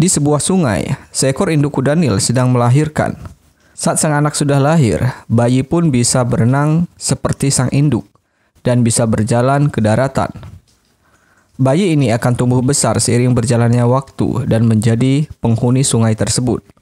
Di sebuah sungai, seekor induk kuda Nil sedang melahirkan. Saat sang anak sudah lahir, bayi pun bisa berenang seperti sang induk dan bisa berjalan ke daratan. Bayi ini akan tumbuh besar seiring berjalannya waktu dan menjadi penghuni sungai tersebut.